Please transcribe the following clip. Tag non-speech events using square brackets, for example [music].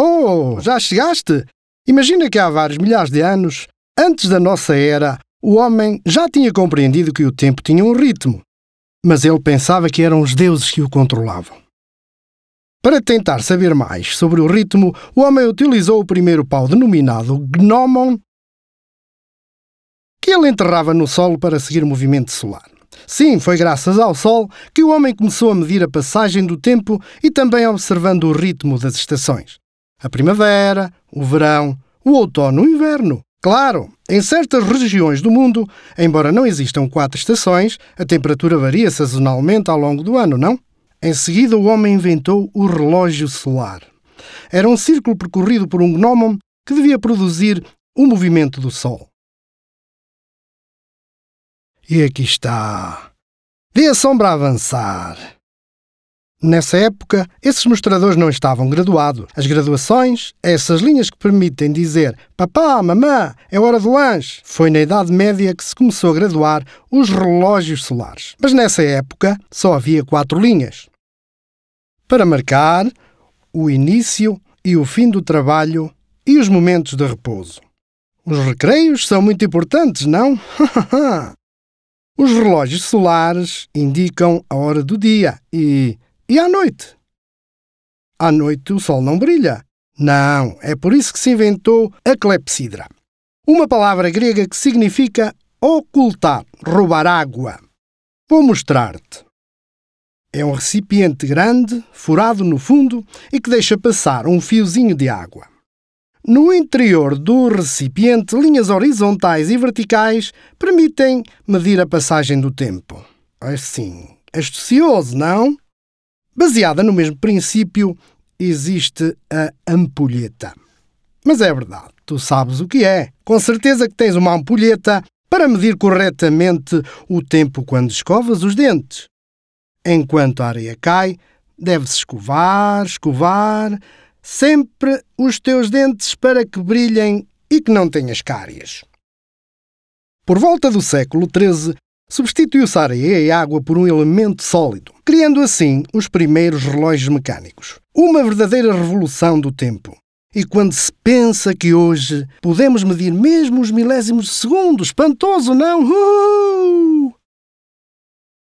Oh, já chegaste? Imagina que há vários milhares de anos, antes da nossa era, o homem já tinha compreendido que o tempo tinha um ritmo, mas ele pensava que eram os deuses que o controlavam. Para tentar saber mais sobre o ritmo, o homem utilizou o primeiro pau denominado gnomon, que ele enterrava no solo para seguir o movimento solar. Sim, foi graças ao Sol que o homem começou a medir a passagem do tempo e também observando o ritmo das estações. A primavera, o verão, o outono, o inverno. Claro, em certas regiões do mundo, embora não existam quatro estações, a temperatura varia sazonalmente ao longo do ano, não? Em seguida, o homem inventou o relógio solar. Era um círculo percorrido por um gnomon que devia produzir o movimento do Sol. E aqui está. Dê a sombra a avançar. Nessa época, esses mostradores não estavam graduados. As graduações, essas linhas que permitem dizer papá, mamã, é hora do lanche, foi na Idade Média que se começou a graduar os relógios solares. Mas nessa época só havia quatro linhas. Para marcar o início e o fim do trabalho e os momentos de repouso. Os recreios são muito importantes, não? [laughs] Os relógios solares indicam a hora do dia e e à noite? À noite o sol não brilha. Não, é por isso que se inventou a clepsidra. Uma palavra grega que significa ocultar, roubar água. Vou mostrar-te. É um recipiente grande, furado no fundo e que deixa passar um fiozinho de água. No interior do recipiente, linhas horizontais e verticais permitem medir a passagem do tempo. Assim, astucioso, é não? Baseada no mesmo princípio, existe a ampulheta. Mas é verdade, tu sabes o que é. Com certeza que tens uma ampulheta para medir corretamente o tempo quando escovas os dentes. Enquanto a areia cai, deves escovar, escovar, sempre os teus dentes para que brilhem e que não tenhas cáries. Por volta do século XIII, Substituiu-se a areia e a água por um elemento sólido, criando assim os primeiros relógios mecânicos. Uma verdadeira revolução do tempo. E quando se pensa que hoje podemos medir mesmo os milésimos de segundo, espantoso, não? Uh!